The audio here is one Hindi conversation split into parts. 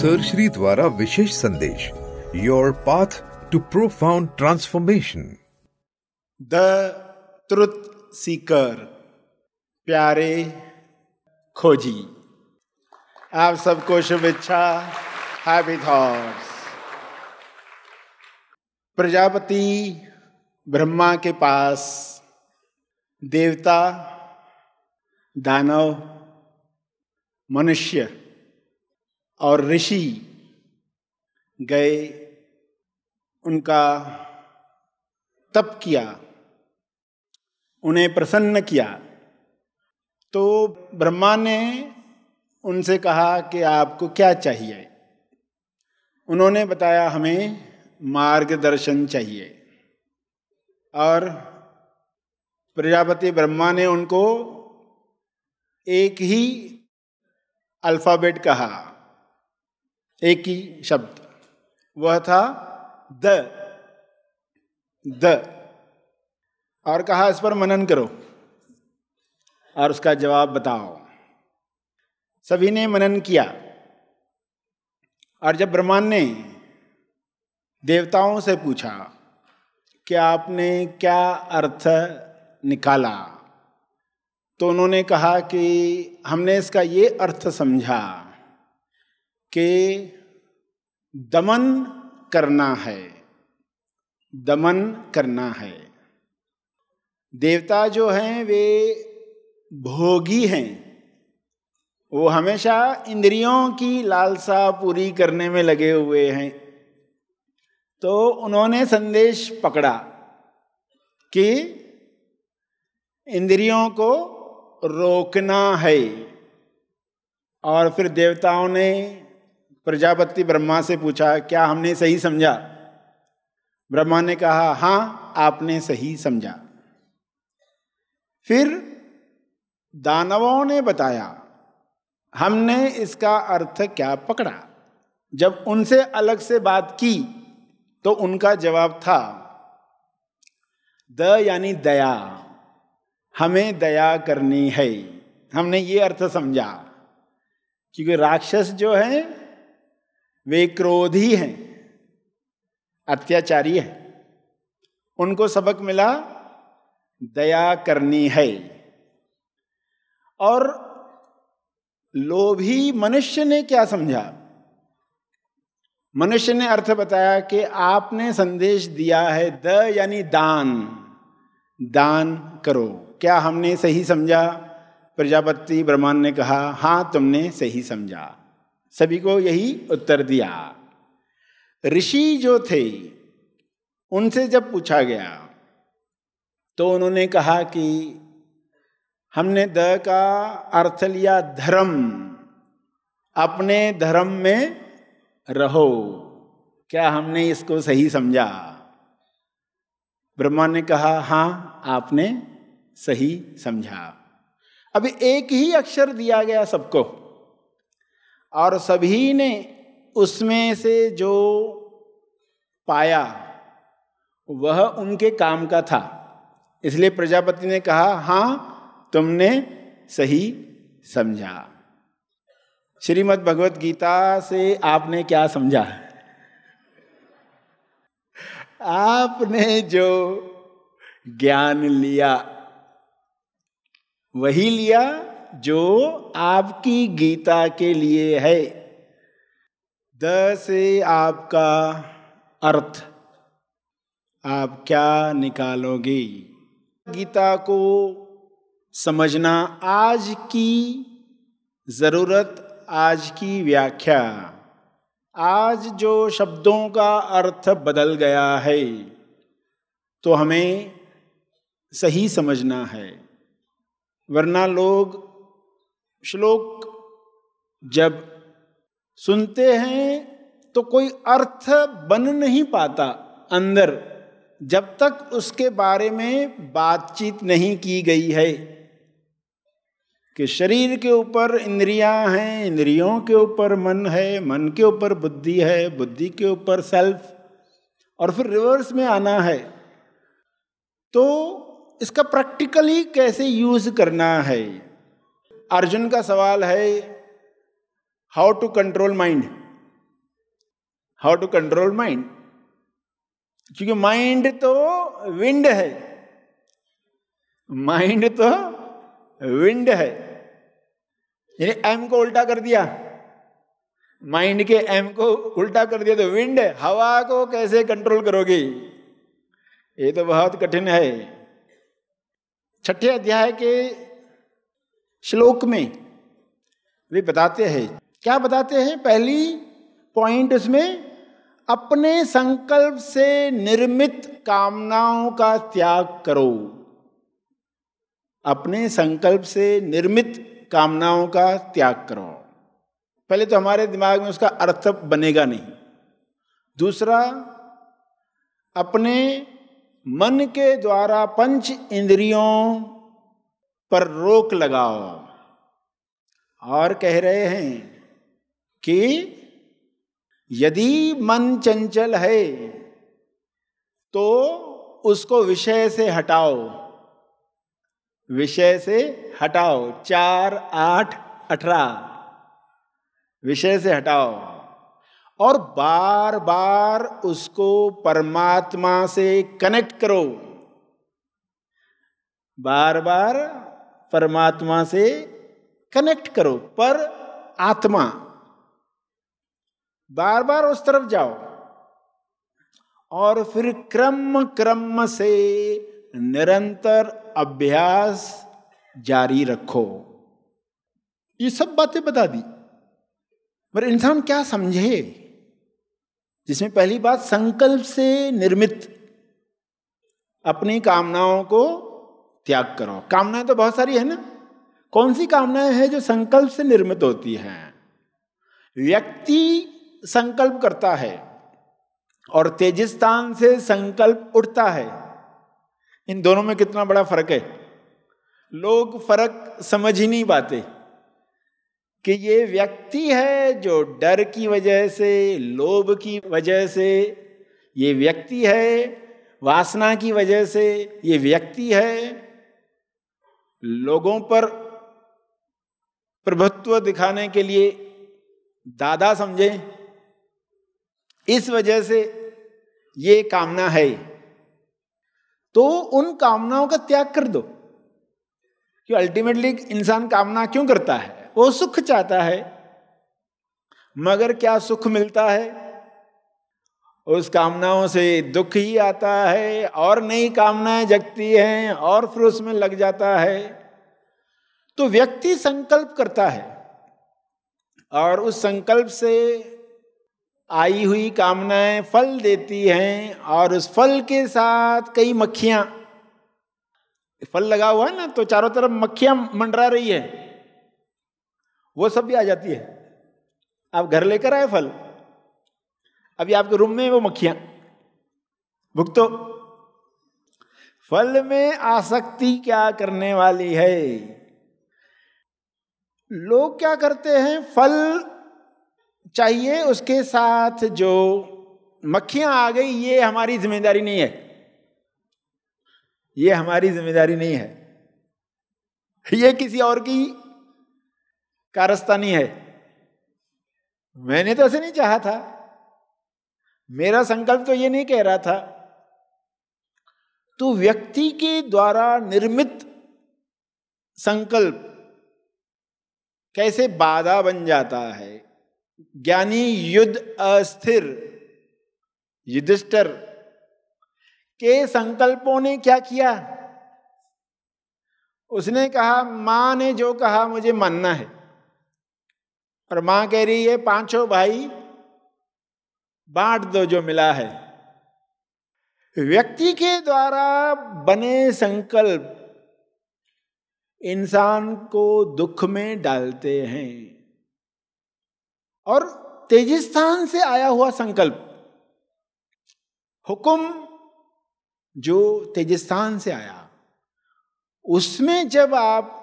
श्री द्वारा विशेष संदेश your path to profound transformation the truth seeker प्यारे खोजी आप सबको शुभेच्छा हैप्पी थॉट्स प्रजापति ब्रह्मा के पास देवता दानव मनुष्य और ऋषि गए उनका तप किया उन्हें प्रसन्न किया तो ब्रह्मा ने उनसे कहा कि आपको क्या चाहिए उन्होंने बताया हमें मार्गदर्शन चाहिए और प्रजापति ब्रह्मा ने उनको एक ही अल्फ़ाबेट कहा एक ही शब्द वह था द द और कहा इस पर मनन करो और उसका जवाब बताओ सभी ने मनन किया और जब ब्रह्मांड ने देवताओं से पूछा कि आपने क्या अर्थ निकाला तो उन्होंने कहा कि हमने इसका ये अर्थ समझा के दमन करना है दमन करना है देवता जो हैं वे भोगी हैं वो हमेशा इंद्रियों की लालसा पूरी करने में लगे हुए हैं तो उन्होंने संदेश पकड़ा कि इंद्रियों को रोकना है और फिर देवताओं ने प्रजापति ब्रह्मा से पूछा क्या हमने सही समझा ब्रह्मा ने कहा हाँ आपने सही समझा फिर दानवों ने बताया हमने इसका अर्थ क्या पकड़ा जब उनसे अलग से बात की तो उनका जवाब था द यानी दया हमें दया करनी है हमने ये अर्थ समझा क्योंकि राक्षस जो है वे क्रोधी हैं अत्याचारी हैं उनको सबक मिला दया करनी है और लोभी मनुष्य ने क्या समझा मनुष्य ने अर्थ बताया कि आपने संदेश दिया है द यानी दान दान करो क्या हमने सही समझा प्रजापति ब्रह्मांड ने कहा हाँ तुमने सही समझा सभी को यही उत्तर दिया ऋषि जो थे उनसे जब पूछा गया तो उन्होंने कहा कि हमने द का अर्थ लिया धर्म अपने धर्म में रहो क्या हमने इसको सही समझा ब्रह्मा ने कहा हाँ आपने सही समझा अभी एक ही अक्षर दिया गया सबको और सभी ने उसमें से जो पाया वह उनके काम का था इसलिए प्रजापति ने कहा हाँ तुमने सही समझा श्रीमद् भगवत गीता से आपने क्या समझा आपने जो ज्ञान लिया वही लिया जो आपकी गीता के लिए है द से आपका अर्थ आप क्या निकालोगे गीता को समझना आज की ज़रूरत आज की व्याख्या आज जो शब्दों का अर्थ बदल गया है तो हमें सही समझना है वरना लोग श्लोक जब सुनते हैं तो कोई अर्थ बन नहीं पाता अंदर जब तक उसके बारे में बातचीत नहीं की गई है कि शरीर के ऊपर इंद्रियां हैं इंद्रियों के ऊपर मन है मन के ऊपर बुद्धि है बुद्धि के ऊपर सेल्फ और फिर रिवर्स में आना है तो इसका प्रैक्टिकली कैसे यूज करना है अर्जुन का सवाल है how to control mind how to control mind क्योंकि माइंड तो विंड है माइंड तो विंड है यानी एम को उल्टा कर दिया माइंड के एम को उल्टा कर दिया तो विंड हवा को कैसे कंट्रोल करोगे ये तो बहुत कठिन है छठे अध्याय के श्लोक में वे बताते हैं क्या बताते हैं पहली पॉइंट उसमें अपने संकल्प से निर्मित कामनाओं का त्याग करो अपने संकल्प से निर्मित कामनाओं का त्याग करो पहले तो हमारे दिमाग में उसका अर्थ बनेगा नहीं दूसरा अपने मन के द्वारा पंच इंद्रियों पर रोक लगाओ और कह रहे हैं कि यदि मन चंचल है तो उसको विषय से हटाओ विषय से हटाओ चार आठ अठारह विषय से हटाओ और बार बार उसको परमात्मा से कनेक्ट करो बार बार परमात्मा से कनेक्ट करो पर आत्मा बार बार उस तरफ जाओ और फिर क्रम क्रम से निरंतर अभ्यास जारी रखो ये सब बातें बता दी पर इंसान क्या समझे जिसमें पहली बात संकल्प से निर्मित अपनी कामनाओं को त्याग करो कामनाएं तो बहुत सारी है ना कौन सी कामनाएं हैं जो संकल्प से निर्मित होती हैं व्यक्ति संकल्प करता है और तेजिस्तान से संकल्प उठता है इन दोनों में कितना बड़ा फर्क है लोग फर्क समझ ही नहीं पाते कि ये व्यक्ति है जो डर की वजह से लोभ की वजह से ये व्यक्ति है वासना की वजह से ये व्यक्ति है लोगों पर प्रभुत्व दिखाने के लिए दादा समझे इस वजह से ये कामना है तो उन कामनाओं का त्याग कर दो कि अल्टीमेटली इंसान कामना क्यों करता है वो सुख चाहता है मगर क्या सुख मिलता है उस कामनाओं से दुख ही आता है और नई कामनाएं जगती हैं और फिर उसमें लग जाता है तो व्यक्ति संकल्प करता है और उस संकल्प से आई हुई कामनाएं फल देती हैं और उस फल के साथ कई मक्खियां फल लगा हुआ है ना तो चारों तरफ मक्खियां मंडरा रही है वो सब भी आ जाती है आप घर लेकर आए फल अभी आपके रूम में वो मक्खियां भुगतो फल में आसक्ति क्या करने वाली है लोग क्या करते हैं फल चाहिए उसके साथ जो मक्खियां आ गई ये हमारी जिम्मेदारी नहीं है ये हमारी जिम्मेदारी नहीं है ये किसी और की कारस्तानी है मैंने तो ऐसे नहीं चाहा था मेरा संकल्प तो ये नहीं कह रहा था तो व्यक्ति के द्वारा निर्मित संकल्प कैसे बाधा बन जाता है ज्ञानी युद्ध अस्थिर युधिष्ठर के संकल्पों ने क्या किया उसने कहा मां ने जो कहा मुझे मानना है और मां कह रही है पांचों भाई बांट दो जो मिला है व्यक्ति के द्वारा बने संकल्प इंसान को दुख में डालते हैं और तेजिस्थान से आया हुआ संकल्प हुक्म जो तेजिस्तान से आया उसमें जब आप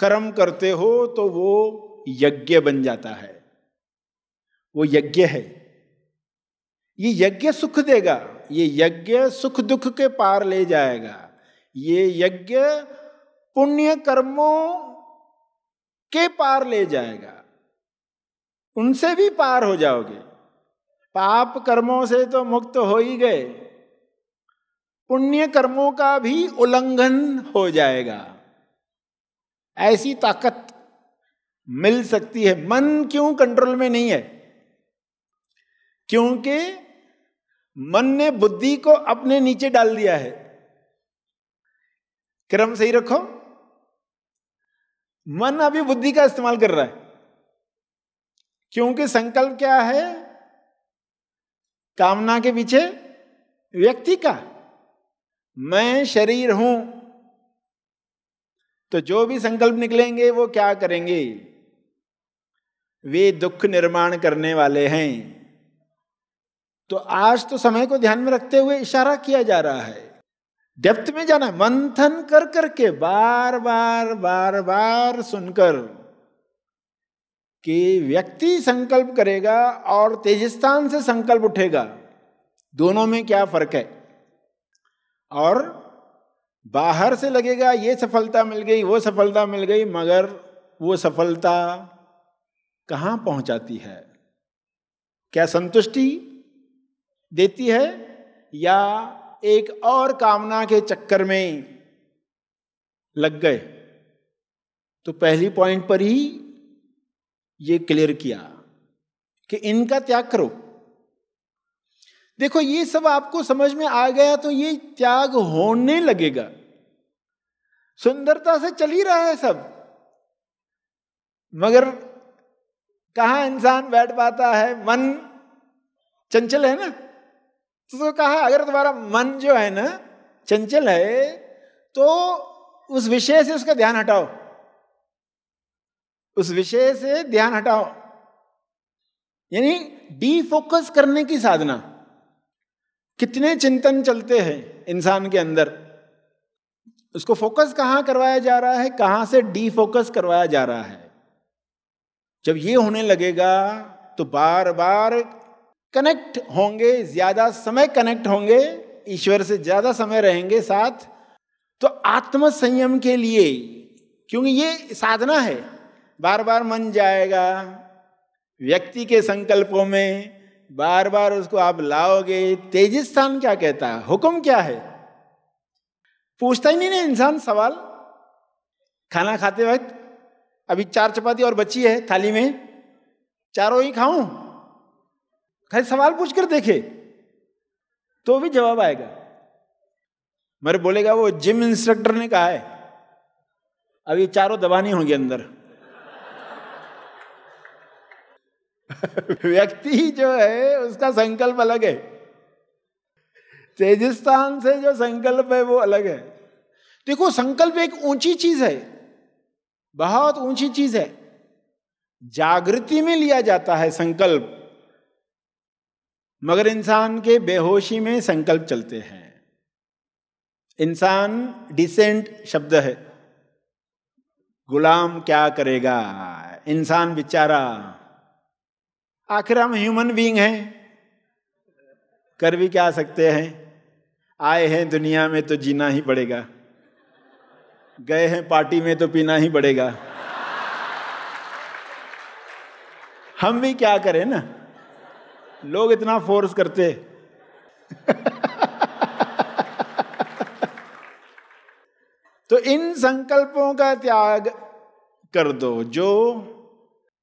कर्म करते हो तो वो यज्ञ बन जाता है वो यज्ञ है ये यज्ञ सुख देगा ये यज्ञ सुख दुख के पार ले जाएगा ये यज्ञ पुण्य कर्मों के पार ले जाएगा उनसे भी पार हो जाओगे पाप कर्मों से तो मुक्त हो ही गए पुण्य कर्मों का भी उल्लंघन हो जाएगा ऐसी ताकत मिल सकती है मन क्यों कंट्रोल में नहीं है क्योंकि मन ने बुद्धि को अपने नीचे डाल दिया है क्रम सही रखो मन अभी बुद्धि का इस्तेमाल कर रहा है क्योंकि संकल्प क्या है कामना के पीछे व्यक्ति का मैं शरीर हूं तो जो भी संकल्प निकलेंगे वो क्या करेंगे वे दुख निर्माण करने वाले हैं तो आज तो समय को ध्यान में रखते हुए इशारा किया जा रहा है डेप्थ में जाना मंथन कर करके बार बार बार बार सुनकर कि व्यक्ति संकल्प करेगा और तेजस्थान से संकल्प उठेगा दोनों में क्या फर्क है और बाहर से लगेगा ये सफलता मिल गई वो सफलता मिल गई मगर वो सफलता कहाँ पहुंचाती है क्या संतुष्टि देती है या एक और कामना के चक्कर में लग गए तो पहली पॉइंट पर ही ये क्लियर किया कि इनका त्याग करो देखो ये सब आपको समझ में आ गया तो ये त्याग होने लगेगा सुंदरता से चल ही रहा है सब मगर कहा इंसान बैठ पाता है मन चंचल है ना तो कहा अगर तुम्हारा मन जो है ना चंचल है तो उस विषय से उसका ध्यान हटाओ उस विषय से ध्यान हटाओ यानी डीफोकस करने की साधना कितने चिंतन चलते हैं इंसान के अंदर उसको फोकस कहां करवाया जा रहा है कहां से डीफोकस करवाया जा रहा है जब ये होने लगेगा तो बार बार कनेक्ट होंगे ज़्यादा समय कनेक्ट होंगे ईश्वर से ज़्यादा समय रहेंगे साथ तो आत्म संयम के लिए क्योंकि ये साधना है बार बार मन जाएगा व्यक्ति के संकल्पों में बार बार उसको आप लाओगे तेजिस्थान क्या कहता है हुक्म क्या है पूछता ही नहीं ना इंसान सवाल खाना खाते वक्त अभी चार चपाती और बची है थाली में चारों ही खाऊं खाली सवाल पूछ कर देखे तो भी जवाब आएगा मेरे बोलेगा वो जिम इंस्ट्रक्टर ने कहा है अब ये चारों दबानी होंगे अंदर व्यक्ति जो है उसका संकल्प अलग है तेजस्थान से जो संकल्प है वो अलग है देखो संकल्प एक ऊंची चीज है बहुत ऊंची चीज है जागृति में लिया जाता है संकल्प मगर इंसान के बेहोशी में संकल्प चलते हैं इंसान डिसेंट शब्द है गुलाम क्या करेगा इंसान बेचारा आखिर हम ह्यूमन बीइंग हैं कर भी क्या सकते हैं आए हैं दुनिया में तो जीना ही पड़ेगा गए हैं पार्टी में तो पीना ही पड़ेगा हम भी क्या करें ना लोग इतना फोर्स करते तो इन संकल्पों का त्याग कर दो जो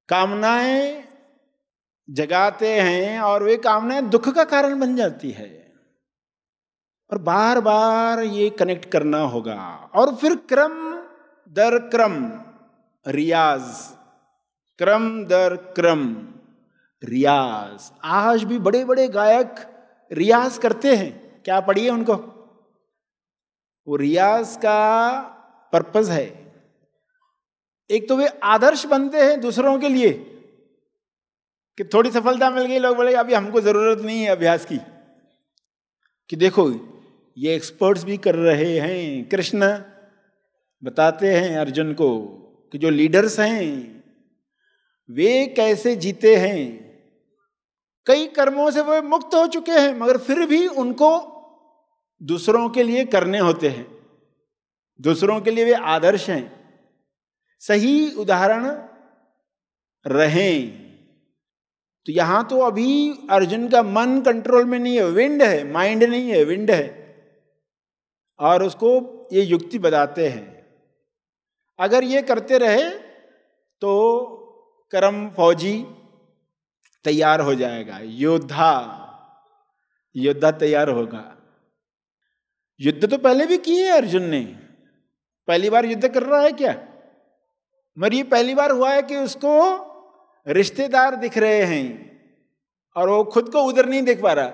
कामनाएं जगाते हैं और वे कामनाएं दुख का कारण बन जाती है और बार बार ये कनेक्ट करना होगा और फिर क्रम दर क्रम रियाज क्रम दर क्रम रियाज आज भी बड़े बड़े गायक रियाज करते हैं क्या पढ़िए उनको वो रियाज का पर्पज है एक तो वे आदर्श बनते हैं दूसरों के लिए कि थोड़ी सफलता मिल गई लोग बोले अभी हमको ज़रूरत नहीं है अभ्यास की कि देखो ये एक्सपर्ट्स भी कर रहे हैं कृष्ण बताते हैं अर्जुन को कि जो लीडर्स हैं वे कैसे जीते हैं कई कर्मों से वे मुक्त हो चुके हैं मगर फिर भी उनको दूसरों के लिए करने होते हैं दूसरों के लिए वे आदर्श हैं सही उदाहरण रहें तो यहां तो अभी अर्जुन का मन कंट्रोल में नहीं है विंड है माइंड नहीं है विंड है और उसको ये युक्ति बताते हैं अगर ये करते रहे तो करम फौजी तैयार हो जाएगा योद्धा योद्धा तैयार होगा युद्ध तो पहले भी किए अर्जुन ने पहली बार युद्ध कर रहा है क्या मगर ये पहली बार हुआ है कि उसको रिश्तेदार दिख रहे हैं और वो खुद को उधर नहीं देख पा रहा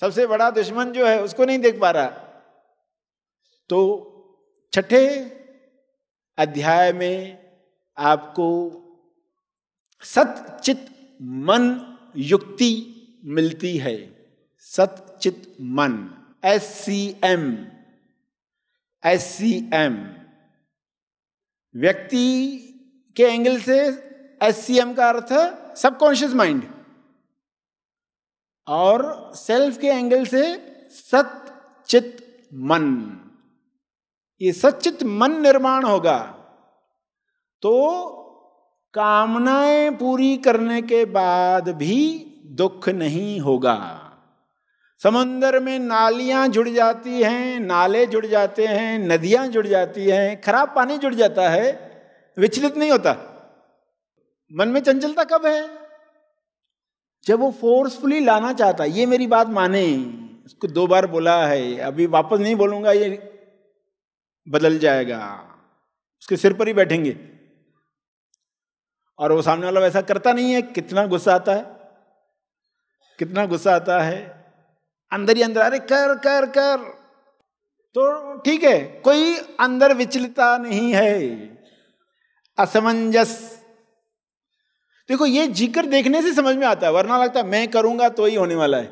सबसे बड़ा दुश्मन जो है उसको नहीं देख पा रहा तो छठे अध्याय में आपको सत चित मन युक्ति मिलती है सतचित मन S C M S C M व्यक्ति के एंगल से एस सी एम का अर्थ है सबकॉन्शियस माइंड और सेल्फ के एंगल से सतचित मन ये सचित मन निर्माण होगा तो कामनाएं पूरी करने के बाद भी दुख नहीं होगा समंदर में नालियां जुड़ जाती हैं नाले जुड़ जाते हैं नदियां जुड़ जाती हैं खराब पानी जुड़ जाता है विचलित नहीं होता मन में चंचलता कब है जब वो फोर्सफुली लाना चाहता ये मेरी बात माने उसको दो बार बोला है अभी वापस नहीं बोलूंगा ये बदल जाएगा उसके सिर पर ही बैठेंगे और वो सामने वाला वैसा करता नहीं है कितना गुस्सा आता है कितना गुस्सा आता है अंदर ही अंदर अरे कर कर कर तो ठीक है कोई अंदर विचलता नहीं है असमंजस देखो ये जिक्र देखने से समझ में आता है वरना लगता है मैं करूंगा तो ही होने वाला है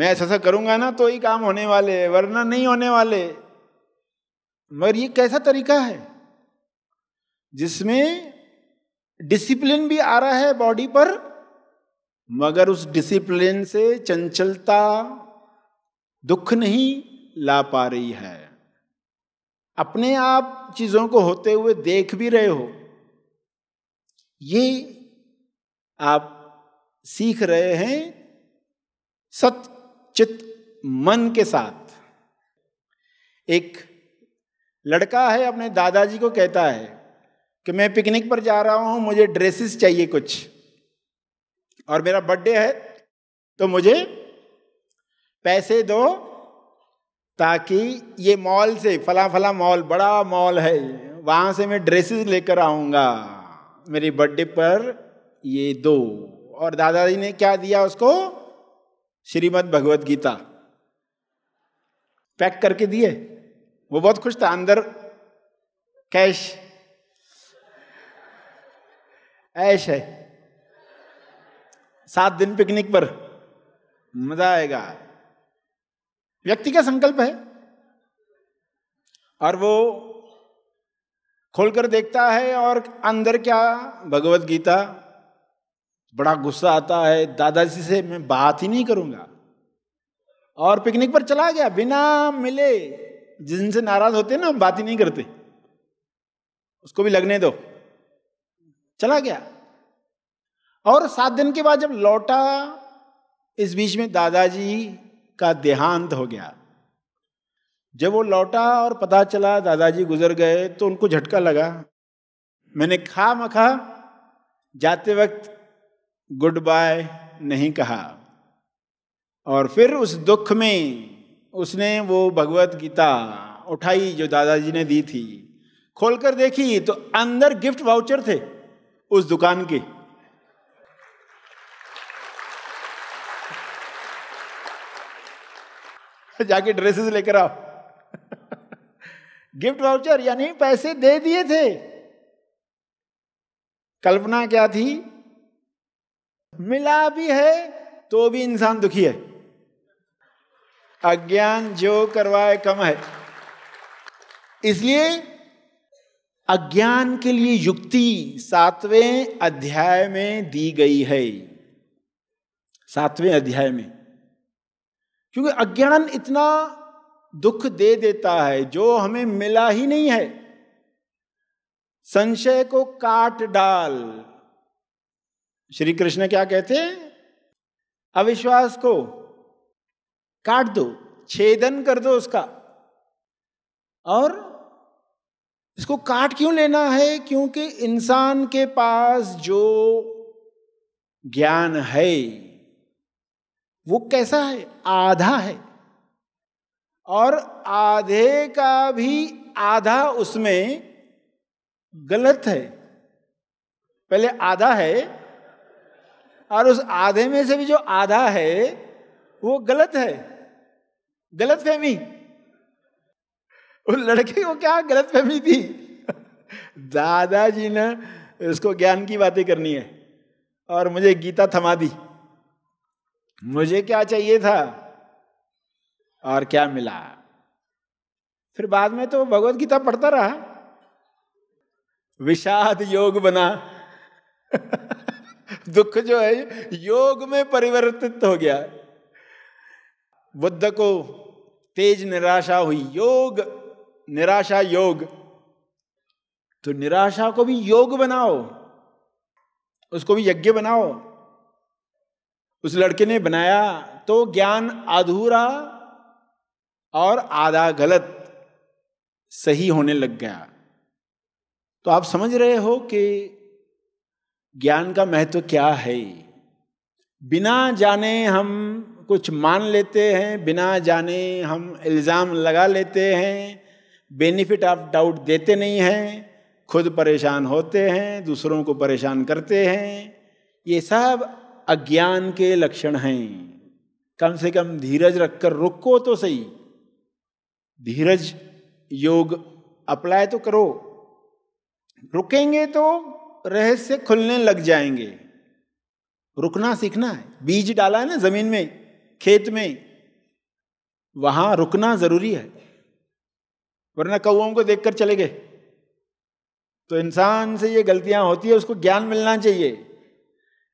मैं ऐसा ऐसा करूंगा ना तो ही काम होने वाले है वरना नहीं होने वाले मगर ये कैसा तरीका है जिसमें डिसिप्लिन भी आ रहा है बॉडी पर मगर उस डिसिप्लिन से चंचलता दुख नहीं ला पा रही है अपने आप चीज़ों को होते हुए देख भी रहे हो ये आप सीख रहे हैं सत चित मन के साथ एक लड़का है अपने दादाजी को कहता है कि मैं पिकनिक पर जा रहा हूँ मुझे ड्रेसेस चाहिए कुछ और मेरा बर्थडे है तो मुझे पैसे दो ताकि ये मॉल से फला फला मॉल बड़ा मॉल है वहाँ से मैं ड्रेसेस लेकर आऊँगा मेरे बर्थडे पर ये दो और दादाजी ने क्या दिया उसको श्रीमद् भगवत गीता पैक करके दिए वो बहुत खुश था अंदर कैश ऐश है सात दिन पिकनिक पर मजा आएगा व्यक्ति का संकल्प है और वो खोलकर देखता है और अंदर क्या भगवत गीता बड़ा गुस्सा आता है दादाजी से मैं बात ही नहीं करूंगा और पिकनिक पर चला गया बिना मिले जिनसे नाराज होते ना हम बात ही नहीं करते उसको भी लगने दो चला गया और सात दिन के बाद जब लौटा इस बीच में दादाजी का देहांत हो गया जब वो लौटा और पता चला दादाजी गुजर गए तो उनको झटका लगा मैंने खा मखा जाते वक्त गुड बाय नहीं कहा और फिर उस दुख में उसने वो भगवत गीता उठाई जो दादाजी ने दी थी खोलकर देखी तो अंदर गिफ्ट वाउचर थे उस दुकान की जाके ड्रेसेस लेकर आओ गिफ्ट वाउचर यानी पैसे दे दिए थे कल्पना क्या थी मिला भी है तो भी इंसान दुखी है अज्ञान जो करवाए कम है इसलिए अज्ञान के लिए युक्ति सातवें अध्याय में दी गई है सातवें अध्याय में क्योंकि अज्ञान इतना दुख दे देता है जो हमें मिला ही नहीं है संशय को काट डाल श्री कृष्ण क्या कहते हैं अविश्वास को काट दो छेदन कर दो उसका और इसको काट क्यों लेना है क्योंकि इंसान के पास जो ज्ञान है वो कैसा है आधा है और आधे का भी आधा उसमें गलत है पहले आधा है और उस आधे में से भी जो आधा है वो गलत है गलत फहमी उन लड़के को क्या गलत फहमी थी दादाजी ने उसको ज्ञान की बातें करनी है और मुझे गीता थमा दी मुझे क्या चाहिए था और क्या मिला फिर बाद में तो भगवत गीता पढ़ता रहा विषाद योग बना दुख जो है योग में परिवर्तित हो गया बुद्ध को तेज निराशा हुई योग निराशा योग तो निराशा को भी योग बनाओ उसको भी यज्ञ बनाओ उस लड़के ने बनाया तो ज्ञान अधूरा और आधा गलत सही होने लग गया तो आप समझ रहे हो कि ज्ञान का महत्व क्या है बिना जाने हम कुछ मान लेते हैं बिना जाने हम इल्ज़ाम लगा लेते हैं बेनिफिट ऑफ डाउट देते नहीं हैं खुद परेशान होते हैं दूसरों को परेशान करते हैं ये सब अज्ञान के लक्षण हैं कम से कम धीरज रखकर रुको तो सही धीरज योग अप्लाई तो करो रुकेंगे तो रहस्य खुलने लग जाएंगे रुकना सीखना है बीज डाला है ना जमीन में खेत में वहाँ रुकना ज़रूरी है वरना कौओं को देखकर चले गए तो इंसान से ये गलतियां होती है उसको ज्ञान मिलना चाहिए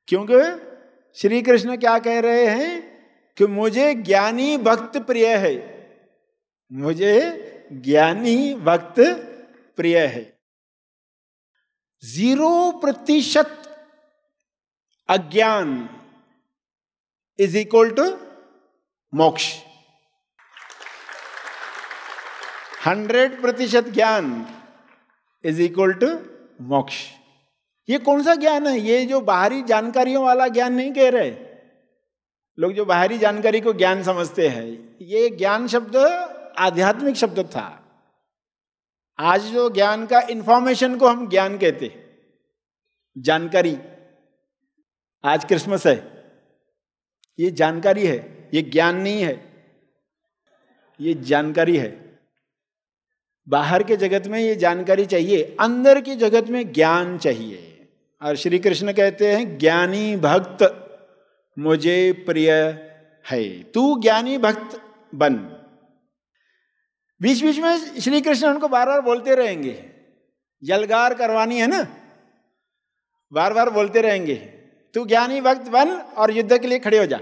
क्योंकि श्री कृष्ण क्या कह रहे हैं कि मुझे ज्ञानी भक्त प्रिय है मुझे ज्ञानी भक्त प्रिय है जीरो प्रतिशत अज्ञान इज इक्वल टू मोक्ष हंड्रेड प्रतिशत ज्ञान इज इक्वल टू मोक्ष ये कौन सा ज्ञान है ये जो बाहरी जानकारियों वाला ज्ञान नहीं कह रहे लोग जो बाहरी जानकारी को ज्ञान समझते हैं ये ज्ञान शब्द आध्यात्मिक शब्द था आज जो ज्ञान का इंफॉर्मेशन को हम ज्ञान कहते जानकारी आज क्रिसमस है ये जानकारी है ये ज्ञान नहीं है ये जानकारी है बाहर के जगत में ये जानकारी चाहिए अंदर की जगत में ज्ञान चाहिए और श्री कृष्ण कहते हैं ज्ञानी भक्त मुझे प्रिय है तू ज्ञानी भक्त बन बीच बीच में श्री कृष्ण उनको बार बार बोलते रहेंगे जलगार करवानी है ना बार बार बोलते रहेंगे तू ज्ञानी भक्त बन और युद्ध के लिए खड़े हो जा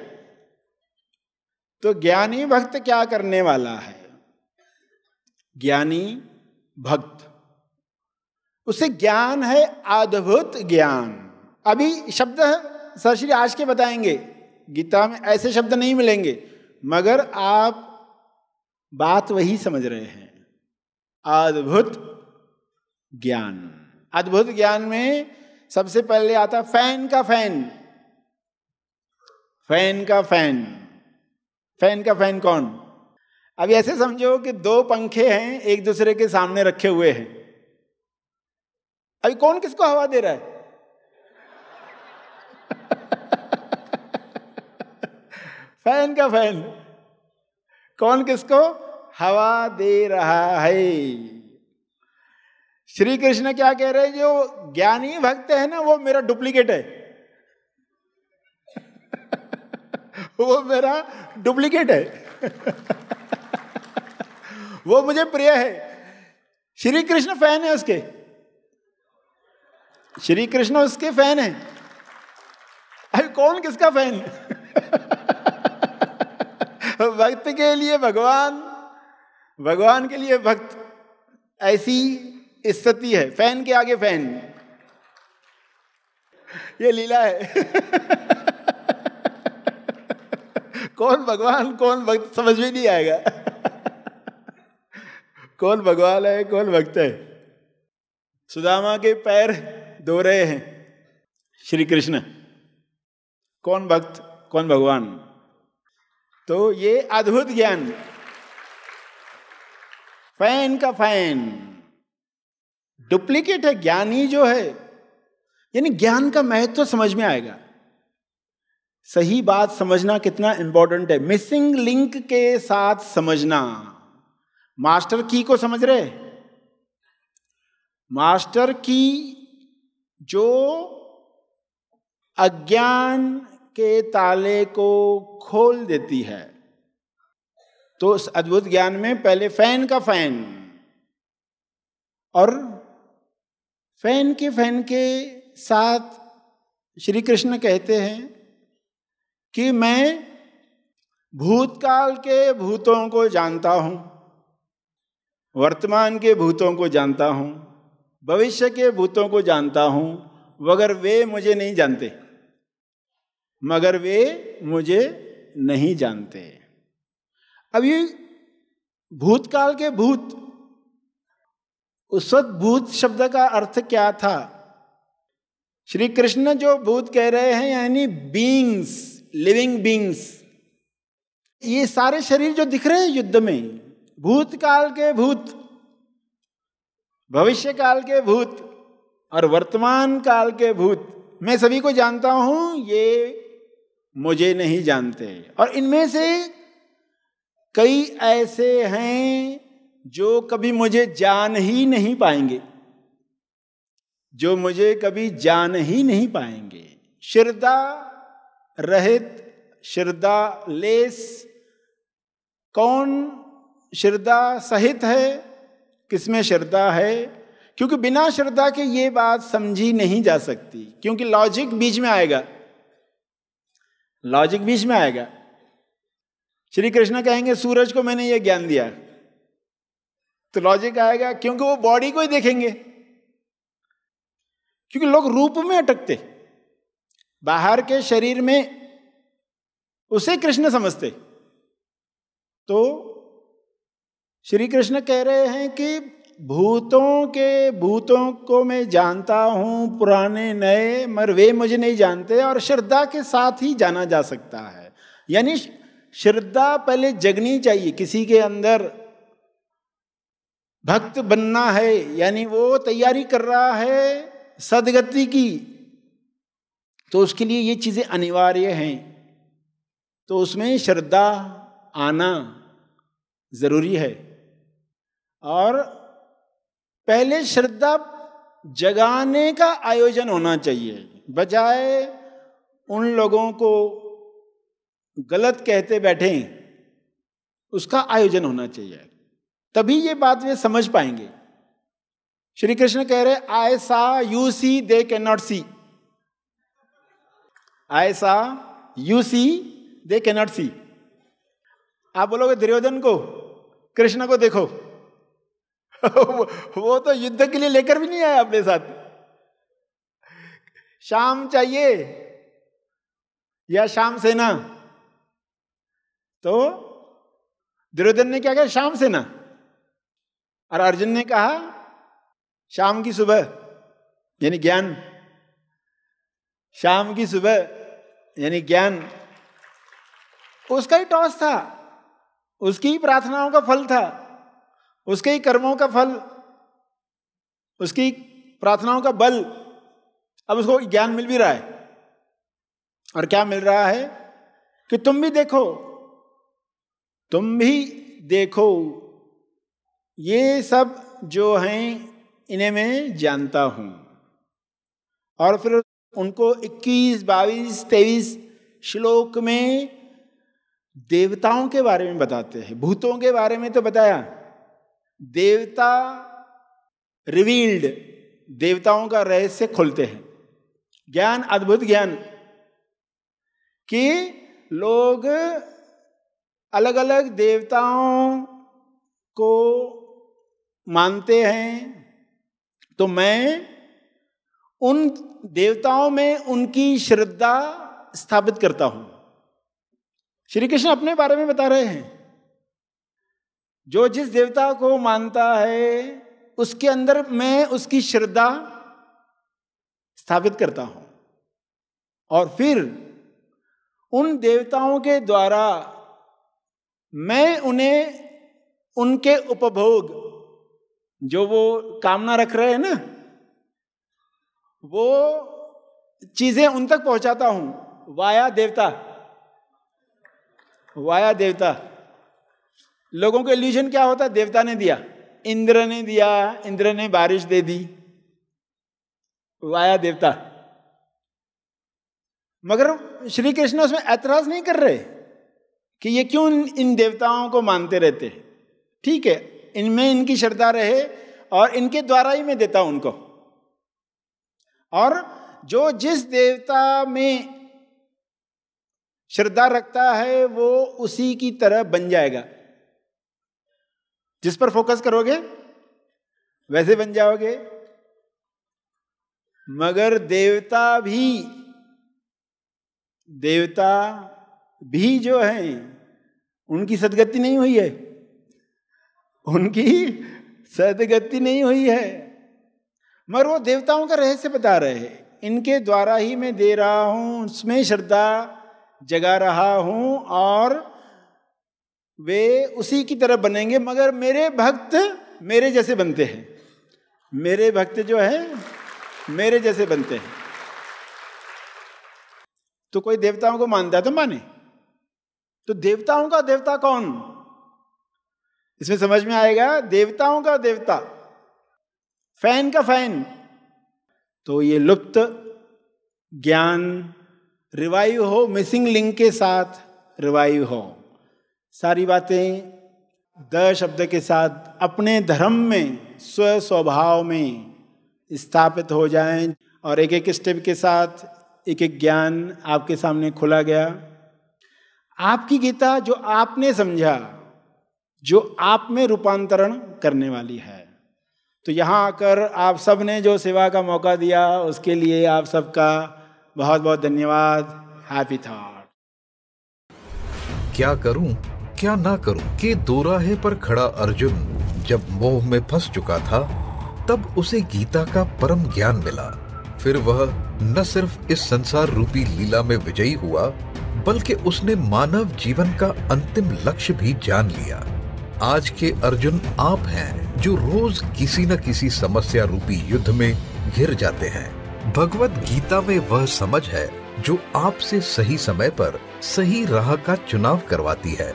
तो ज्ञानी भक्त क्या करने वाला है ज्ञानी भक्त उसे ज्ञान है अद्भुत ज्ञान अभी शब्द सर श्री आज के बताएंगे गीता में ऐसे शब्द नहीं मिलेंगे मगर आप बात वही समझ रहे हैं अद्भुत ज्ञान अद्भुत ज्ञान में सबसे पहले आता फैन का फैन फैन का फैन फैन का फैन कौन अब ऐसे समझो कि दो पंखे हैं एक दूसरे के सामने रखे हुए हैं अभी कौन किसको हवा दे रहा है फैन का फैन कौन किसको हवा दे रहा है श्री कृष्ण क्या कह रहे हैं जो ज्ञानी भक्त है ना वो मेरा डुप्लीकेट है वो मेरा डुप्लीकेट है वो मुझे प्रिय है श्री कृष्ण फैन है उसके श्री कृष्ण उसके फैन है अरे कौन किसका फैन भक्त के लिए भगवान भगवान के लिए भक्त ऐसी स्थिति है फैन के आगे फैन ये लीला है कौन भगवान कौन भक्त समझ में नहीं आएगा कौन भगवान है कौन भक्त है सुदामा के पैर धो रहे हैं श्री कृष्ण कौन भक्त कौन भगवान तो ये अद्भुत ज्ञान फैन का फैन डुप्लीकेट है ज्ञान ही जो है यानी ज्ञान का महत्व तो समझ में आएगा सही बात समझना कितना इंपॉर्टेंट है मिसिंग लिंक के साथ समझना मास्टर की को समझ रहे मास्टर की जो अज्ञान के ताले को खोल देती है तो उस अद्भुत ज्ञान में पहले फैन का फैन और फैन के फैन के साथ श्री कृष्ण कहते हैं कि मैं भूतकाल के भूतों को जानता हूं वर्तमान के भूतों को जानता हूँ भविष्य के भूतों को जानता हूँ मगर वे मुझे नहीं जानते मगर वे मुझे नहीं जानते अभी भूतकाल के भूत उस वक्त भूत शब्द का अर्थ क्या था श्री कृष्ण जो भूत कह रहे हैं यानी बींग्स लिविंग बींग्स ये सारे शरीर जो दिख रहे हैं युद्ध में भूतकाल के भूत भविष्य काल के भूत और वर्तमान काल के भूत मैं सभी को जानता हूं ये मुझे नहीं जानते और इनमें से कई ऐसे हैं जो कभी मुझे जान ही नहीं पाएंगे जो मुझे कभी जान ही नहीं पाएंगे श्रद्धा रहित श्रद्धा लेस कौन श्रद्धा सहित है किसमें श्रद्धा है क्योंकि बिना श्रद्धा के ये बात समझी नहीं जा सकती क्योंकि लॉजिक बीच में आएगा लॉजिक बीच में आएगा श्री कृष्ण कहेंगे सूरज को मैंने यह ज्ञान दिया तो लॉजिक आएगा क्योंकि वो बॉडी को ही देखेंगे क्योंकि लोग रूप में अटकते बाहर के शरीर में उसे कृष्ण समझते तो श्री कृष्ण कह रहे हैं कि भूतों के भूतों को मैं जानता हूँ पुराने नए मगर वे मुझे नहीं जानते और श्रद्धा के साथ ही जाना जा सकता है यानी श्रद्धा पहले जगनी चाहिए किसी के अंदर भक्त बनना है यानी वो तैयारी कर रहा है सदगति की तो उसके लिए ये चीज़ें अनिवार्य हैं तो उसमें श्रद्धा आना ज़रूरी है और पहले श्रद्धा जगाने का आयोजन होना चाहिए बजाय उन लोगों को गलत कहते बैठे उसका आयोजन होना चाहिए तभी ये बात वे समझ पाएंगे श्री कृष्ण कह रहे I saw you see they can not see I saw you see they can not see आप बोलोगे दुर्योधन को कृष्ण को देखो वो तो युद्ध के लिए लेकर भी नहीं आया अपने साथ शाम चाहिए या शाम सेना तो दुर्योधन ने क्या कहा शाम सेना और अर्जुन ने कहा शाम की सुबह यानी ज्ञान शाम की सुबह यानी ज्ञान उसका ही टॉस था उसकी ही प्रार्थनाओं का फल था उसके ही कर्मों का फल उसकी प्रार्थनाओं का बल अब उसको ज्ञान मिल भी रहा है और क्या मिल रहा है कि तुम भी देखो तुम भी देखो ये सब जो हैं इन्हें मैं जानता हूं और फिर उनको 21, 22, 23 श्लोक में देवताओं के बारे में बताते हैं भूतों के बारे में तो बताया देवता रिवील्ड देवताओं का रहस्य खुलते हैं ज्ञान अद्भुत ज्ञान कि लोग अलग अलग देवताओं को मानते हैं तो मैं उन देवताओं में उनकी श्रद्धा स्थापित करता हूं श्री कृष्ण अपने बारे में बता रहे हैं जो जिस देवता को मानता है उसके अंदर मैं उसकी श्रद्धा स्थापित करता हूं और फिर उन देवताओं के द्वारा मैं उन्हें उनके उपभोग जो वो कामना रख रहे हैं ना वो चीजें उन तक पहुंचाता हूं वाया देवता वाया देवता लोगों को एल्यूजन क्या होता है देवता ने दिया इंद्र ने दिया इंद्र ने बारिश दे दी वाया देवता मगर श्री कृष्ण उसमें ऐतराज नहीं कर रहे कि ये क्यों इन देवताओं को मानते रहते ठीक है इनमें इनकी श्रद्धा रहे और इनके द्वारा ही मैं देता हूं उनको और जो जिस देवता में श्रद्धा रखता है वो उसी की तरह बन जाएगा जिस पर फोकस करोगे वैसे बन जाओगे मगर देवता भी देवता भी जो है उनकी सदगति नहीं हुई है उनकी सदगति नहीं हुई है मगर वो देवताओं का रहस्य बता रहे हैं इनके द्वारा ही मैं दे रहा हूं उसमें श्रद्धा जगा रहा हूं और वे उसी की तरह बनेंगे मगर मेरे भक्त मेरे जैसे बनते हैं मेरे भक्त जो है मेरे जैसे बनते हैं तो कोई देवताओं को मानता है तो माने तो देवताओं का देवता कौन इसमें समझ में आएगा देवताओं का देवता फैन का फैन तो ये लुप्त ज्ञान रिवाइव हो मिसिंग लिंक के साथ रिवाइव हो सारी बातें द शब्द के साथ अपने धर्म में स्व स्वभाव में स्थापित हो जाएं और एक एक स्टेप के साथ एक एक ज्ञान आपके सामने खोला गया आपकी गीता जो आपने समझा जो आप में रूपांतरण करने वाली है तो यहाँ आकर आप सब ने जो सेवा का मौका दिया उसके लिए आप सबका बहुत बहुत धन्यवाद हैप्पी थॉट क्या करूं क्या ना करूं कि दोराहे पर खड़ा अर्जुन जब मोह में फंस चुका था तब उसे गीता का परम ज्ञान मिला फिर वह न सिर्फ इस संसार रूपी लीला में विजयी हुआ बल्कि उसने मानव जीवन का अंतिम लक्ष्य भी जान लिया आज के अर्जुन आप हैं जो रोज किसी न किसी समस्या रूपी युद्ध में घिर जाते हैं भगवत गीता में वह समझ है जो आपसे सही समय पर सही राह का चुनाव करवाती है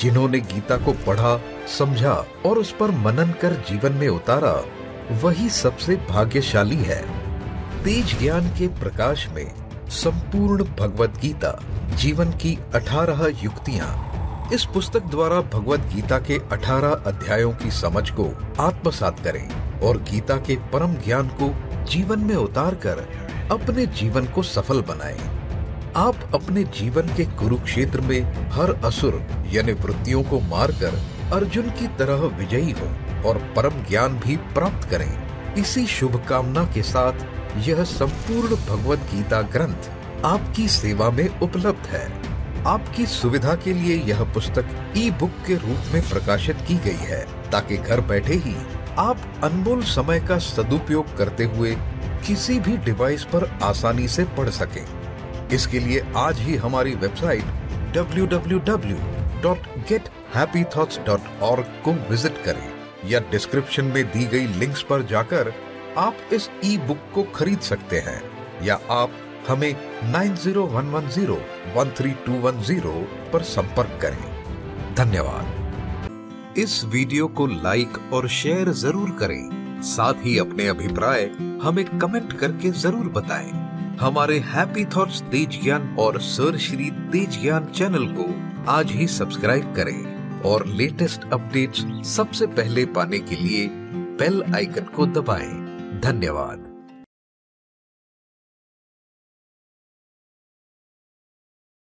जिन्होंने गीता को पढ़ा समझा और उस पर मनन कर जीवन में उतारा वही सबसे भाग्यशाली है तेज ज्ञान के प्रकाश में संपूर्ण भगवत गीता जीवन की अठारह युक्तियाँ इस पुस्तक द्वारा भगवत गीता के 18 अध्यायों की समझ को आत्मसात करें और गीता के परम ज्ञान को जीवन में उतार कर अपने जीवन को सफल बनाएं। आप अपने जीवन के कुरुक्षेत्र में हर असुर यानी वृत्तियों को मारकर अर्जुन की तरह विजयी हो और परम ज्ञान भी प्राप्त करें इसी शुभकामना के साथ यह संपूर्ण भगवत गीता ग्रंथ आपकी सेवा में उपलब्ध है आपकी सुविधा के लिए यह पुस्तक ई बुक के रूप में प्रकाशित की गई है ताकि घर बैठे ही आप अनमोल समय का सदुपयोग करते हुए किसी भी डिवाइस पर आसानी से पढ़ सकें। इसके लिए आज ही हमारी वेबसाइट www.gethappythoughts.org को विजिट करें या डिस्क्रिप्शन में दी गई लिंक्स पर जाकर आप इस ई बुक को खरीद सकते हैं या आप हमें 9011013210 पर संपर्क करें धन्यवाद इस वीडियो को लाइक और शेयर जरूर करें साथ ही अपने अभिप्राय हमें कमेंट करके जरूर बताएं। हमारे हैप्पी थॉट्स तेज ज्ञान और सर श्री तेज ज्ञान चैनल को आज ही सब्सक्राइब करें और लेटेस्ट अपडेट्स सबसे पहले पाने के लिए बेल आइकन को दबाएं। धन्यवाद